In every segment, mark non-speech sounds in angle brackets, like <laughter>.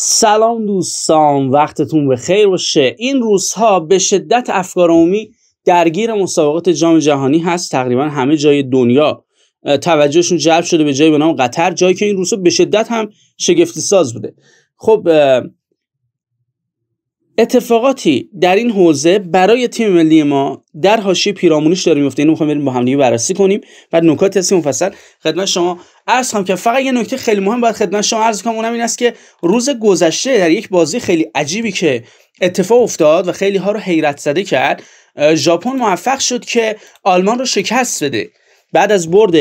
سلام دوستان وقتتون به خیر باشه این روزها به شدت افکار عمومی درگیر مسابقات جام جهانی هست تقریبا همه جای دنیا توجهشون جلب شده به جایی به نام قطر جایی که این روزها به شدت هم شگفتی ساز بوده خب اتفاقاتی در این حوزه برای تیم ملی ما در حاشیه پیرامونیش داره میفته اینو میخوایم بریم با هم بررسی کنیم و نکات هست مفصل خدمت شما عرض هم که فقط یه نکته خیلی مهم باید خدمت شما عرض کنم اونم این است که روز گذشته در یک بازی خیلی عجیبی که اتفاق افتاد و خیلی ها رو حیرت زده کرد ژاپن موفق شد که آلمان رو شکست بده بعد از برد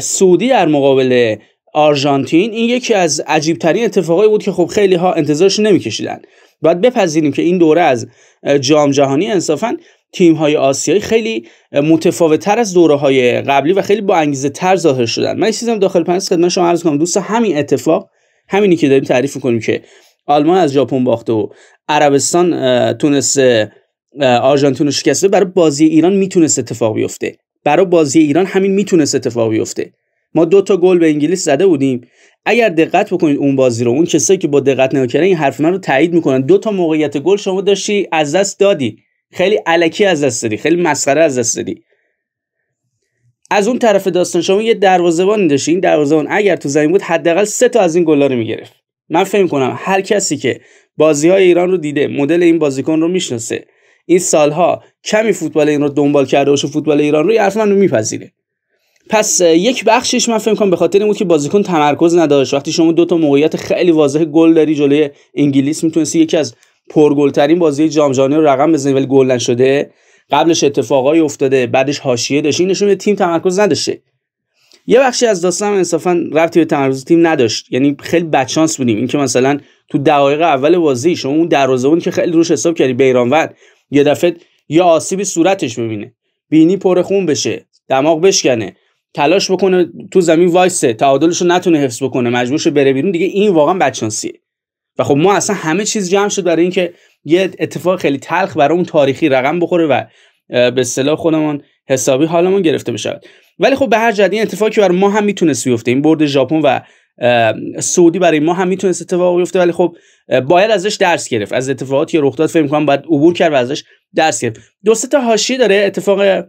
سعودی در مقابل آرژانتین این یکی از عجیبترین ترین اتفاقایی بود که خب خیلی ها انتظارش کشیدن باید بپذیریم که این دوره از جام جهانی انصافا های آسیایی خیلی متفاوتتر از دوره های قبلی و خیلی با انگیزه تر ظاهر شدن من چیزم داخل پنس خدمت شما عرض کنم دوست همین اتفاق همینی که داریم تعریف میکنیم که آلمان از ژاپن باخته و عربستان تونس، آرژانتین رو شکسته برای بازی ایران میتونست اتفاق بیفته برای بازی ایران همین میتونست اتفاق بیفته ما دو تا گل به انگلیس زده بودیم اگر دقت بکنید اون بازی رو اون کسایی که با دقت نگاه این حرف من رو تایید میکنن دو تا موقعیت گل شما داشتی از دست دادی خیلی علکی از دست دادی خیلی مسخره از دست دادی از اون طرف داستان شما یه دروازه‌بان داشتی این دروازه‌بان اگر تو زمین بود حداقل سه تا از این گلا رو می‌گرفت. من فکر کنم هر کسی که بازی‌های ایران رو دیده مدل این بازیکن رو می‌شناسه. این سالها کمی فوتبال این رو دنبال کرده و فوتبال ایران رو حرف من رو میپذیره پس یک بخشش من فکر کنم به خاطر این بود که بازیکن تمرکز نداشت وقتی شما دو تا موقعیت خیلی واضح گل داری جلوی انگلیس میتونستی یکی از ترین بازی جام جهانی رو رقم بزنه ولی گل نشده قبلش اتفاقای افتاده بعدش حاشیه داشت این نشون تیم تمرکز نداشته یه بخشی از داستان انصافا رفتی به تمرکز تیم نداشت یعنی خیلی بچانس بودیم اینکه مثلا تو دقایق اول بازی شما اون دروازه‌بان که خیلی روش حساب کردی بیرانوند یه دفعه یا آسیبی صورتش ببینه بینی پر خون بشه دماغ بشکنه تلاش بکنه تو زمین وایسه تعادلش رو نتونه حفظ بکنه مجبور بره بیرون دیگه این واقعا بچانسیه و خب ما اصلا همه چیز جمع شد برای اینکه یه اتفاق خیلی تلخ برای اون تاریخی رقم بخوره و به صلاح خودمون حسابی حالمون گرفته بشه ولی خب به هر جدی این اتفاقی که برای ما هم میتونست بیفته این برد ژاپن و سعودی برای ما هم میتونست اتفاق بیفته ولی خب باید ازش درس گرفت از اتفاقاتی که رخ داد فکر می‌کنم باید عبور کرد و ازش درس گرفت دو تا حاشیه داره اتفاق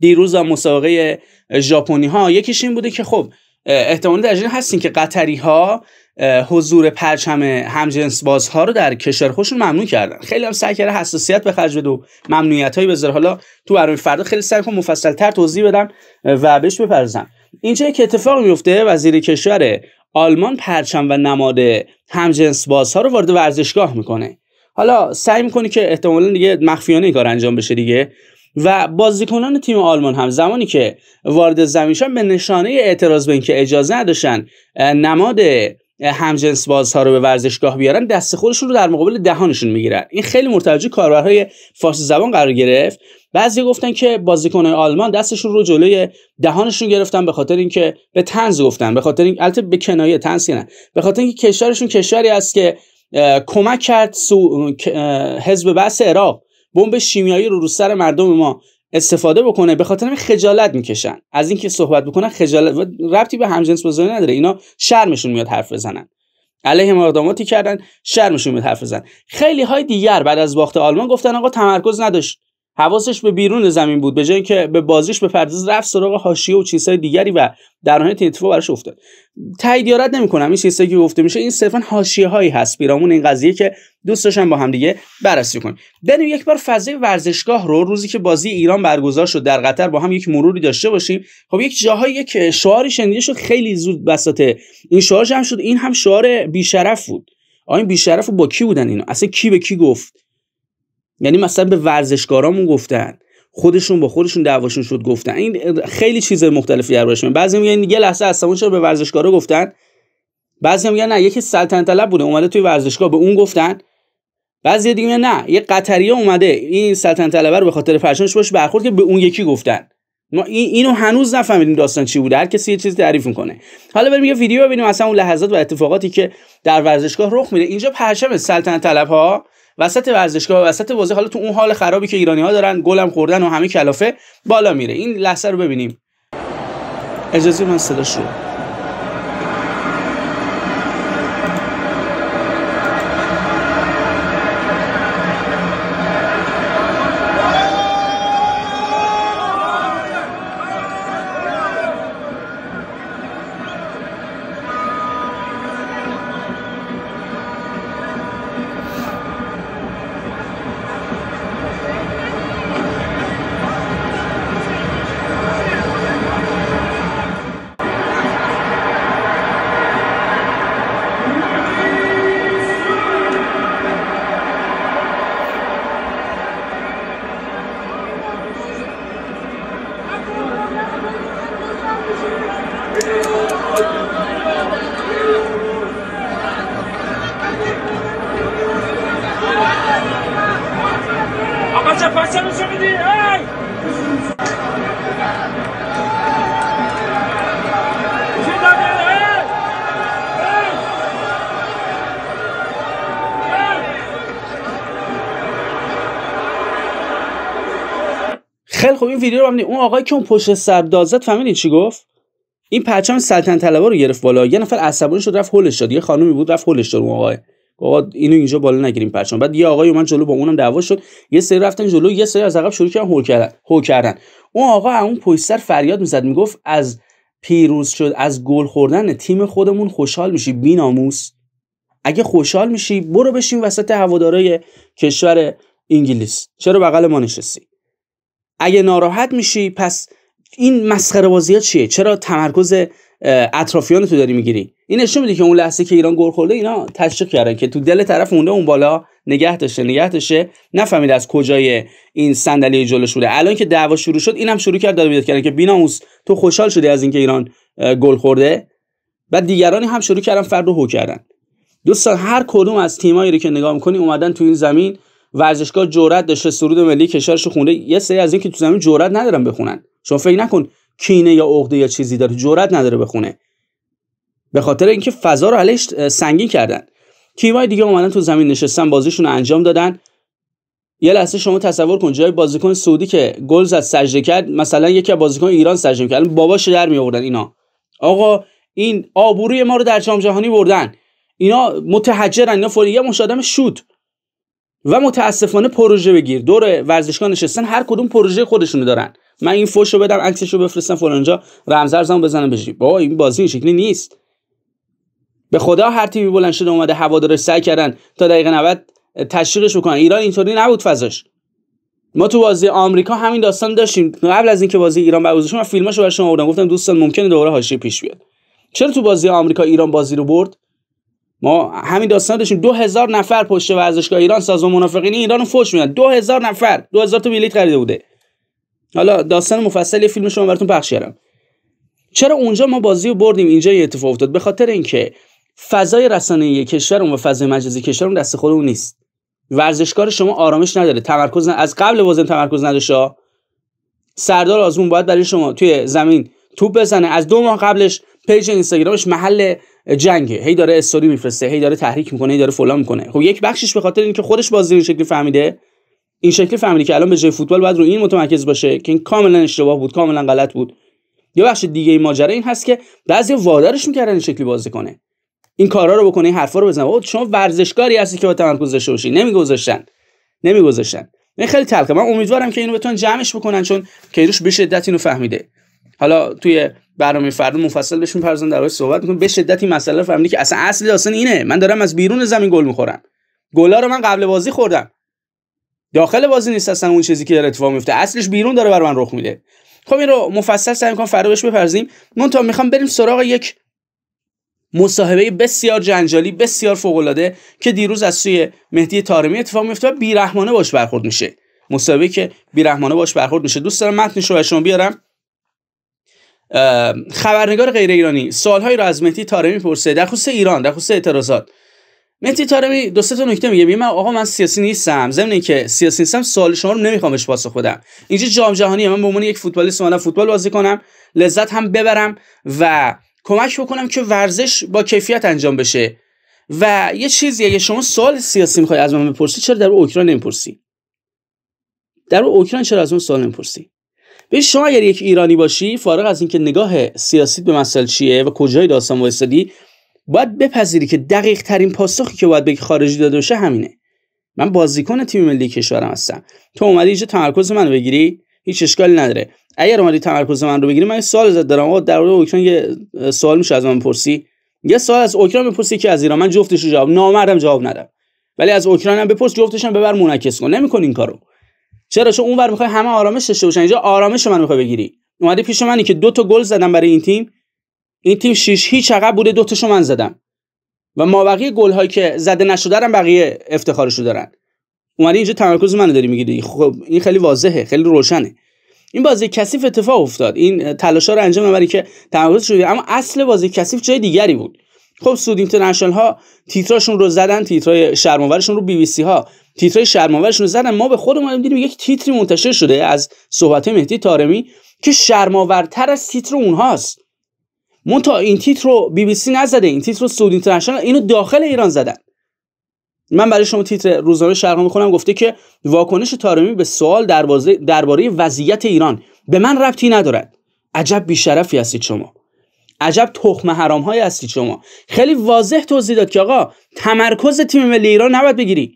دیروز و مسابقه ژاپنی ها یکیش این بوده که خب احتمال در هستین که قطری ها حضور پرچم همجنس بازها رو در کشور خودشون ممنوع کردن خیلی هم سعی حساسیت به خرج بده و ممنوعیت هایی بذاره حالا تو برنامه فردا خیلی سعی کنم مفصل تر توضیح بدم و بهش بپردازم اینجا که اتفاق میفته وزیر کشور آلمان پرچم و نماد همجنس بازها رو وارد ورزشگاه میکنه حالا سعی میکنه که احتمالا دیگه مخفیانه کار انجام بشه دیگه و بازیکنان تیم آلمان هم زمانی که وارد زمین شدن به نشانه اعتراض به اینکه اجازه نداشتن نماد همجنس بازها رو به ورزشگاه بیارن دست خودشون رو در مقابل دهانشون میگیرن این خیلی مرتوجه کاربرهای فارسی زبان قرار گرفت بعضی گفتن که بازیکنهای آلمان دستشون رو جلوی دهانشون گرفتن به خاطر اینکه به تنز گفتن به خاطر این البته به کنایه تنز نه به خاطر اینکه کشورشون کشوری است که کمک کرد سو... حزب بحث عراق بمب شیمیایی رو رو سر مردم ما استفاده بکنه به خاطر خجالت میکشن از اینکه صحبت بکنن خجالت ربطی به همجنس بازی نداره اینا شرمشون میاد حرف بزنن علیه ما کردن شرمشون میاد حرف بزنن خیلی های دیگر بعد از باخت آلمان گفتن آقا تمرکز نداشت حواسش به بیرون زمین بود به جای اینکه به بازیش به پرداز رفت سراغ حاشیه و چیزهای دیگری و در نهایت اتفاق براش افتاد تایید یارت نمیکنم این چیزهایی که گفته میشه این صرفا حاشیه هایی هست پیرامون این قضیه که دوست داشتن با هم دیگه بررسی کنیم بریم یک بار فضای ورزشگاه رو روزی که بازی ایران برگزار شد در قطر با هم یک مروری داشته باشیم خب یک جاهایی یک شعاری شنیده خیلی زود بساط این شعار هم شد این هم شعار بیشرف بود آ این بیشرف با کی بودن اینا اصلا کی به کی گفت یعنی مثلا به ورزشکارامون گفتن خودشون با خودشون دعواشون شد گفتن این خیلی چیز مختلفی دربارش میگن بعضی میگن یه لحظه اصلا چرا به ورزشکارا گفتن بعضی میگن نه یکی سلطنت طلب بوده اومده توی ورزشگاه به اون گفتن بعضی دیگه میگن نه یه قطری اومده این سلطنت طلب رو به خاطر فرشانش باش برخورد که به اون یکی گفتن ما اینو هنوز نفهمیدیم داستان چی بوده هر کسی یه چیزی تعریف میکنه حالا بریم یه ویدیو ببینیم اصلا اون لحظات و اتفاقاتی که در ورزشگاه رخ میده اینجا پرچم سلطنت طلب ها وسط ورزشگاه وسط بازی حالا تو اون حال خرابی که ایرانی ها دارن گلم خوردن و همه کلافه بالا میره این لحظه رو ببینیم اجازه من صداش رو خیلی خوب این ویدیو رو ببینید اون آقایی که اون پشت سر داد فهمیدین چی گفت این پرچم سلطنت طلبا رو گرفت بالا یه نفر عصبانی شد رفت هولش داد یه خانومی بود رفت هولش داد اون آقای آقا اینو اینجا بالا نگیریم پرچم بعد یه آقای من جلو با اونم دعوا شد یه سری رفتن جلو یه سری از عقب شروع کردن هول کردن هول کردن اون آقا اون پشت سر فریاد میزد میگفت از پیروز شد از گل خوردن تیم خودمون خوشحال میشی بیناموس اگه خوشحال میشی برو بشین وسط هوادارای کشور انگلیس چرا بغل ما نشستی اگه ناراحت میشی پس این مسخره بازی چیه چرا تمرکز اطرافیان تو داری میگیری این نشون میده که اون لحظه که ایران گل خورده اینا تشویق کردن که تو دل طرف مونده اون بالا نگه داشته نگه داشته نفهمید از کجای این صندلی جلو شده الان که دعوا شروع شد اینم شروع کرد داد بیداد کردن که بیناموس تو خوشحال شدی از اینکه ایران گل خورده و دیگرانی هم شروع کردن فرد رو هو کردن دوستان هر کدوم از تیمایی رو که نگاه میکنی اومدن تو این زمین ورزشگاه جرأت داشته سرود ملی کشورش خونده یه سری از این که تو زمین جرأت ندارن بخونن شما فکر نکن کینه یا عقده یا چیزی داره جرئت نداره بخونه به خاطر اینکه فضا رو علش سنگین کردن تیمای دیگه اومدن تو زمین نشستن بازیشون رو انجام دادن یه لحظه شما تصور کن جای بازیکن سعودی که گل زد سجده کرد مثلا یکی از بازیکن ایران سجده کرد باباش در می آوردن اینا آقا این آبروی ما رو در جام جهانی بردن اینا متحجرن اینا فوری مشادم و متاسفانه پروژه بگیر دور ورزشگاه نشستن هر کدوم پروژه خودشونو دارن من این فوشو بدم عکسشو بفرستم فلانجا رمزرزمو بزنم بشی بابا این بازی این شکلی نیست به خدا هر تیمی بلند شده اومده هوادارش سعی کردن تا دقیقه 90 تشویقش بکنن ایران اینطوری نبود فضاش ما تو بازی آمریکا همین داستان داشتیم قبل از اینکه بازی ایران برگزار شه من فیلماشو برای شما آوردم گفتم دوستان ممکنه دوباره حاشیه پیش بیاد چرا تو بازی آمریکا ایران بازی رو برد ما همین داستان داشتیم 2000 نفر پشت ورزشگاه ایران سازمان منافقین ایران رو فوش میدن 2000 نفر 2000 تا بلیت خریده بوده حالا داستان مفصل فیلم شما رو براتون پخش کردم چرا اونجا ما بازی رو بردیم اینجا یه اتفاق افتاد به خاطر اینکه فضای رسانه‌ای کشورمون و فضای مجازی کشورمون دست خودمون نیست ورزشکار شما آرامش نداره تمرکز از قبل بازی تمرکز نداشته سردار آزمون باید برای شما توی زمین توپ بزنه از دو ماه قبلش پیج اینستاگرامش محل جنگه هی داره استوری میفرسته هی داره تحریک میکنه هی داره فلان میکنه خب یک بخشش به خاطر اینکه خودش بازی این شکلی فهمیده این شکلی فهمیدی که الان به جای فوتبال باید رو این متمرکز باشه که این کاملا اشتباه بود کاملا غلط بود یه بخش دیگه این ماجرا این هست که بعضی وادارش میکردن این شکلی بازی کنه این کارا رو بکنه این حرفا رو بزنه شما ورزشکاری هستی که با تمرکز داشته باشی نمیگذاشتن نمیگذاشتن این خیلی تلخه من امیدوارم که اینو بتون جمعش بکنن چون کیروش به شدت اینو فهمیده حالا توی برنامه فردا مفصل بهش میپرزن در صحبت میکنم به شدت این مسئله فهمیدی که اصلا اصل داستان اینه من دارم از بیرون زمین گل میخورم گلا رو من قبل بازی خوردم داخل بازی نیست اصلا اون چیزی که داره اتفاق میفته اصلش بیرون داره بر من رخ میده خب این رو مفصل سعی میکنم فردا بهش بپرزیم من تا میخوام بریم سراغ یک مصاحبه بسیار جنجالی بسیار العاده که دیروز از سوی مهدی تارمی اتفاق میفته و بیرحمانه باش برخورد میشه مصاحبه که بیرحمانه باش برخورد میشه دوست دارم متنش رو شما بیارم خبرنگار غیر ایرانی سالهایی رو از مهدی تارمی پرسه در خصوص ایران در خصوص اعتراضات مهدی تارمی دو سه تا نکته میگه میگه من آقا من سیاسی نیستم ضمن اینکه سیاسی نیستم سوال شما رو نمیخوام بهش پاسخ بدم اینجا جام جهانیه من به عنوان یک فوتبالیست اومدم فوتبال بازی کنم لذت هم ببرم و کمک بکنم که ورزش با کیفیت انجام بشه و یه چیزی اگه شما سوال سیاسی میخوای از من بپرسی چرا در اوکراین نمیپرسی در اوکراین چرا از اون سوال نمیپرسی به شما اگر یک ایرانی باشی فارغ از اینکه نگاه سیاسی به مسئله چیه و کجای داستان وایسادی باید بپذیری که دقیق ترین پاسخی که باید به خارجی داده بشه همینه من بازیکن تیم ملی کشورم هستم تو اومدی اینجا تمرکز منو بگیری هیچ اشکال نداره اگر اومدی تمرکز من رو بگیری من یه سوال ازت دارم آقا در مورد اوکراین یه سوال میشه از من پرسی یه سوال از اوکراین بپرسی که از ایران من جفتش رو جواب نامردم جواب ندم ولی از اوکراین هم بپرس جفتش هم ببر منعکس کن نمیکن این کارو چرا چون اونور میخوای همه آرامش داشته باشن اینجا آرامش من میخوای بگیری اومدی پیش منی که دو تا گل زدم برای این تیم این تیم شیش هیچ عقب بوده دوتاشو من زدم و ما بقیه گل هایی که زده نشده بقیه افتخارشو دارن اومدی اینجا تمرکز منو داری میگیری خب این خیلی واضحه خیلی روشنه این بازی کثیف اتفاق افتاد این تلاشا رو انجام که تمرکز اما اصل بازی کثیف جای دیگری بود خب سود اینترنشنال ها تیتراشون رو زدن تیترای شرماورشون رو بی بی سی ها تیترای شرماورشون رو زدن ما به خودمون دیدیم یک تیتری منتشر شده از صحبت مهدی تارمی که شرماورتر از تیتر اونهاست تا این تیتر رو بی بی سی نزده این تیتر رو سعود اینترنشنال اینو داخل ایران زدن من برای شما تیتر روزنامه شرق میخونم گفته که واکنش تارمی به سوال درباره وضعیت ایران به من ربطی ندارد عجب بیشرفی هستید شما عجب تخم حرام های هستید شما خیلی واضح توضیح داد که آقا تمرکز تیم ملی ایران نباید بگیری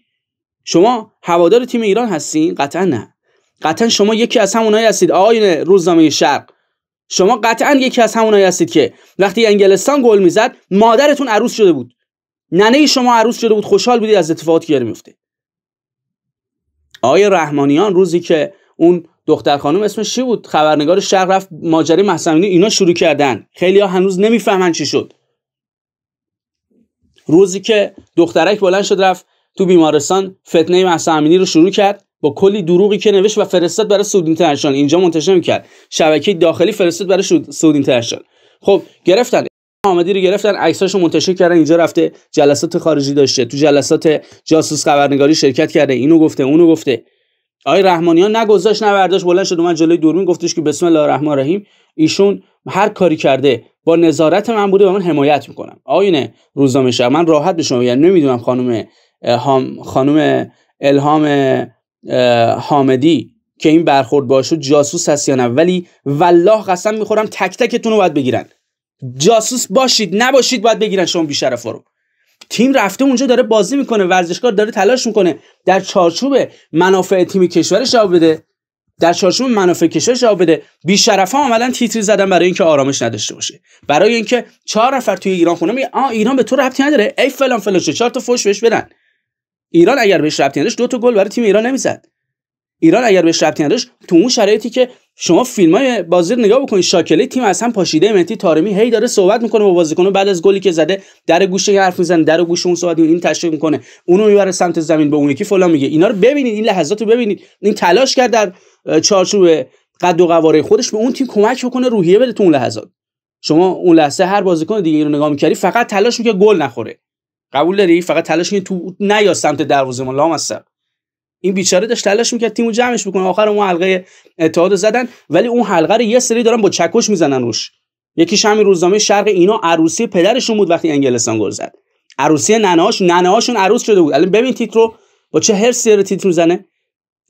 شما هوادار تیم ایران هستین قطعا نه قطعا شما یکی از همونایی هستید آقای روزنامه شرق شما قطعا یکی از همونایی هستید که وقتی انگلستان گل میزد مادرتون عروس شده بود ننه شما عروس شده بود خوشحال بودید از اتفاقاتی که میفته آقای رحمانیان روزی که اون دختر خانم اسمش چی بود خبرنگار شرق رفت ماجرای محسنی اینا شروع کردن خیلی ها هنوز نمیفهمن چی شد روزی که دخترک بلند شد رفت تو بیمارستان فتنه محسن رو شروع کرد با کلی دروغی که نوشت و فرستاد برای سودین ترشان اینجا منتشر میکرد شبکه داخلی فرستاد برای سودین ترشان خب گرفتن آمدی رو گرفتن عکساشو منتشر کردن اینجا رفته جلسات خارجی داشته تو جلسات جاسوس خبرنگاری شرکت کرده اینو گفته اونو گفته آقای رحمانیان نگذاشت نبرداش بلند شد من جلوی دورمین گفتش که بسم الله الرحمن الرحیم ایشون هر کاری کرده با نظارت من بوده و من حمایت میکنم آینه روزنامه شهر من راحت به شما یعنی نمیدونم خانم خانم الهام حامدی که این برخورد باشه جاسوس هست یا نه ولی والله قسم میخورم تک تکتون رو باید بگیرن جاسوس باشید نباشید باید بگیرن شما بیشرفا رو تیم رفته اونجا داره بازی میکنه ورزشکار داره تلاش میکنه در چارچوب منافع تیم کشورش جواب بده در چارچوب منافع کشور جواب بده بیشرفا عملا تیتری زدن برای اینکه آرامش نداشته باشه برای اینکه چهار نفر توی ایران خونه میگه آ ایران به تو ربطی نداره ای فلان فلان تا فوش بهش بدن ایران اگر بهش ربطی نداشت دو تا گل برای تیم ایران نمیزد ایران اگر بهش ربطی نداشت تو اون شرایطی که شما فیلم های بازی رو نگاه بکنید شاکله تیم اصلا هم پاشیده مهدی تارمی هی داره صحبت میکنه با بازیکن بعد از گلی که زده در گوشه حرف میزنه در گوش اون صحبت این تشویق میکنه اونو میبره سمت زمین به اون یکی فلان میگه اینا رو ببینید این لحظات رو ببینید این تلاش کرد در چارچوب قد و قواره خودش به اون تیم کمک بکنه روحیه بده تو اون لحظات شما اون لحظه هر بازیکن دیگه رو نگاه میکردی فقط تلاش میکنه گل نخوره قبول داری فقط تلاش تو نیا سمت دروازه ما لامصب این بیچاره داشت تلاش میکرد تیمو جمعش بکنه آخر اون حلقه اتحاد زدن ولی اون حلقه رو یه سری دارن با چکش میزنن روش یکیش همین روزنامه شرق اینا عروسی پدرشون بود وقتی انگلستان گل زد عروسی ننهاش ننهاشون عروس شده بود الان ببین تیتر رو با چه هر سری تیتر میزنه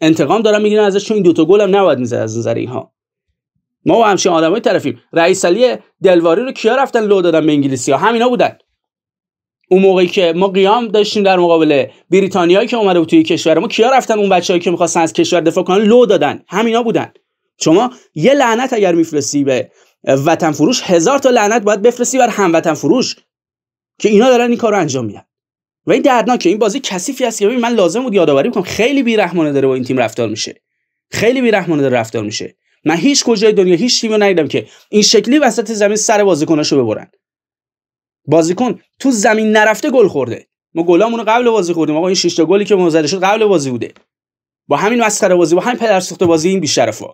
انتقام دارن میگیرن ازش چون این دوتا گل هم نباید میزد از نظر اینها ما با همچین آدمای طرفیم رئیس علی دلواری رو کیا رفتن لو دادن به انگلیسی ها همینا بودن اون موقعی که ما قیام داشتیم در مقابل بریتانیایی که اومده بود توی کشور ما کیا رفتن اون بچه‌ای که میخواستن از کشور دفاع کنن لو دادن همینا بودن شما یه لعنت اگر میفرستی به وطن فروش هزار تا لعنت باید بفرستی بر هموطن فروش که اینا دارن این کارو انجام میدن و این دردناکه این بازی کثیفی است که من لازم بود یادآوری کنم خیلی بیرحمانه داره با این تیم رفتار میشه خیلی بیرحمانه داره رفتار میشه من هیچ کجای دنیا هیچ تیمی ندیدم که این شکلی وسط زمین سر بازیکناشو ببرن بازیکن تو زمین نرفته گل خورده ما گلامونو رو قبل بازی خوردیم آقا این شش تا گلی که ما شد قبل بازی بوده با همین مسخره بازی با همین پدر سوخته بازی این بیشرفا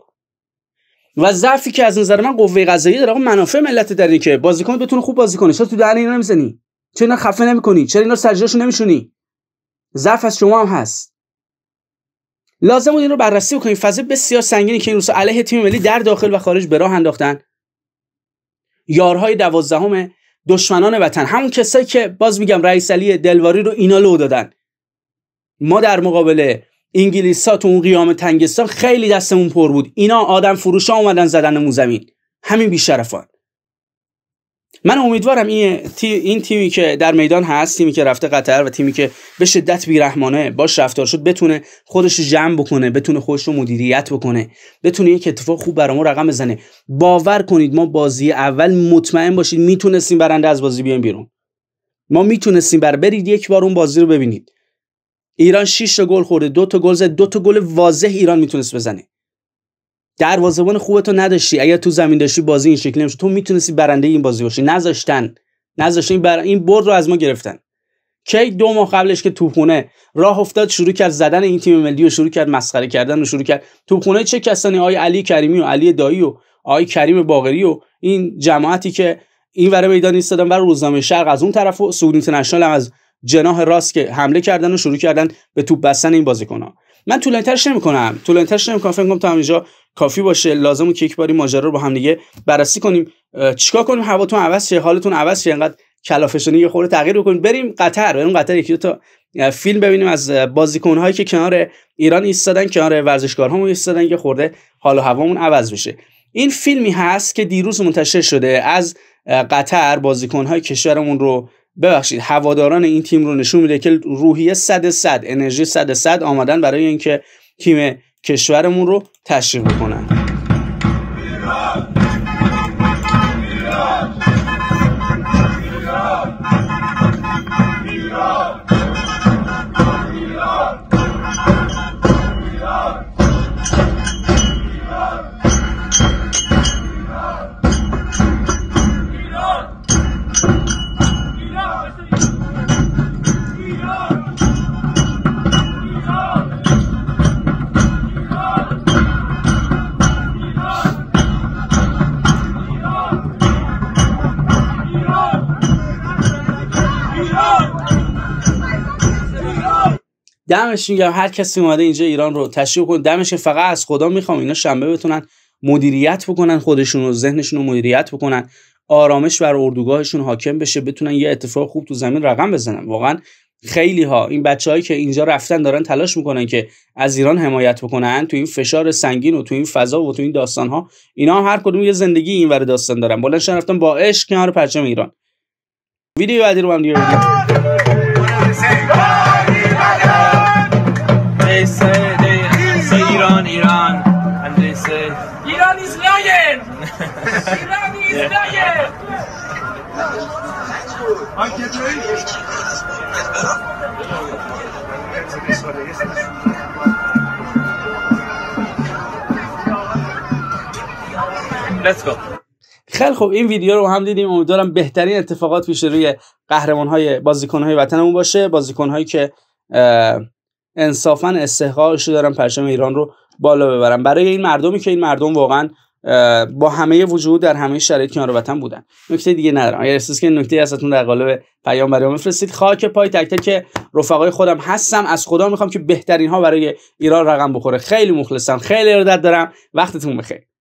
و ضعفی که از نظر من قوه قضاییه داره آقا منافع ملت در این که بازیکن بتونه خوب بازی کنه چرا تو دهن اینا نمیزنی چرا اینا خفه نمیکنی چرا اینا سجاشو نمیشونی ضعف از شما هم هست لازم بود این رو بررسی بکنیم فضا بسیار سنگینی که این روسا علیه تیم ملی در داخل و خارج به راه انداختن یارهای دوازدهم دشمنان وطن همون کسایی که باز میگم رئیس علی دلواری رو اینا لو دادن ما در مقابل انگلیس تو اون قیام تنگستان خیلی دستمون پر بود اینا آدم فروشا اومدن اومدن مو زمین همین بیشرفان من امیدوارم این, تیمی که در میدان هست تیمی که رفته قطر و تیمی که به شدت بیرحمانه باش رفتار شد بتونه خودش جمع بکنه بتونه خودش رو مدیریت بکنه بتونه یک اتفاق خوب برامو رقم بزنه باور کنید ما بازی اول مطمئن باشید میتونستیم برنده از بازی بیایم بیرون ما میتونستیم بر برید یک بار اون بازی رو ببینید ایران 6 تا گل خورده دو تا گل زد دو تا گل واضح ایران میتونست بزنه دروازه‌بان خوبتو نداشتی اگر تو زمین داشتی بازی این شکلی نمیشه تو میتونستی برنده این بازی باشی نذاشتن نذاشتن این برد رو از ما گرفتن کی دو ماه قبلش که توپونه راه افتاد شروع کرد زدن این تیم ملی و شروع کرد مسخره کردن و شروع کرد توپخونه چه کسانی آی علی کریمی و علی دایی و آی کریم باقری و این جماعتی که این ور میدان ایستادن و روزنامه شرق از اون طرف و سعودی هم از جناح راست که حمله کردن و شروع کردن به توپ بستن این بازیکن‌ها من طولانی نمی‌کنم نمی کنم فکر کنم تا همینجا کافی باشه لازمه که یک باری ماجرا رو با هم دیگه بررسی کنیم چیکار کنیم هواتون عوض شه حالتون عوض شه انقدر کلافشونی یه خورده تغییر بکنیم بریم قطر بریم قطر یکی دو تا فیلم ببینیم از بازیکن هایی که کنار ایران ایستادن کنار ورزشکارهامون ایستادن یه خورده حال و هوامون عوض بشه این فیلمی هست که دیروز منتشر شده از قطر های کشورمون رو ببخشید هواداران این تیم رو نشون میده که روحیه صد صد انرژی صد صد آمدن برای اینکه تیم کشورمون رو تشویق کنن دمش میگم هر کسی اومده اینجا ایران رو تشریف کنه دمش فقط از خدا میخوام اینا شنبه بتونن مدیریت بکنن خودشون رو ذهنشون رو مدیریت بکنن آرامش بر اردوگاهشون حاکم بشه بتونن یه اتفاق خوب تو زمین رقم بزنن واقعا خیلی ها این بچههایی که اینجا رفتن دارن تلاش میکنن که از ایران حمایت بکنن تو این فشار سنگین و تو این فضا و تو این داستان ها اینا هر کدوم یه زندگی اینور داستان دارن بلند رفتن با عشق کنار پرچم ایران ویدیو بعدی رو they say they say Iran, Iran, and they say Iran is lying. <laughs> Iran is yeah. lying. Let's go. خیلی خب این ویدیو رو هم دیدیم امیدوارم بهترین اتفاقات پیش روی قهرمان های بازیکن های وطنمون باشه بازیکن هایی که انصافا استحقاقش رو دارن پرچم ایران رو بالا ببرم برای این مردمی که این مردم واقعا با همه وجود در همه شرایط کنار وطن بودن نکته دیگه ندارم اگر احساس که نکته ازتون در قالب پیام برام بفرستید خاک پای تک تک رفقای خودم هستم از خدا میخوام که بهترین ها برای ایران رقم بخوره خیلی مخلصم خیلی ارادت دارم وقتتون بخیر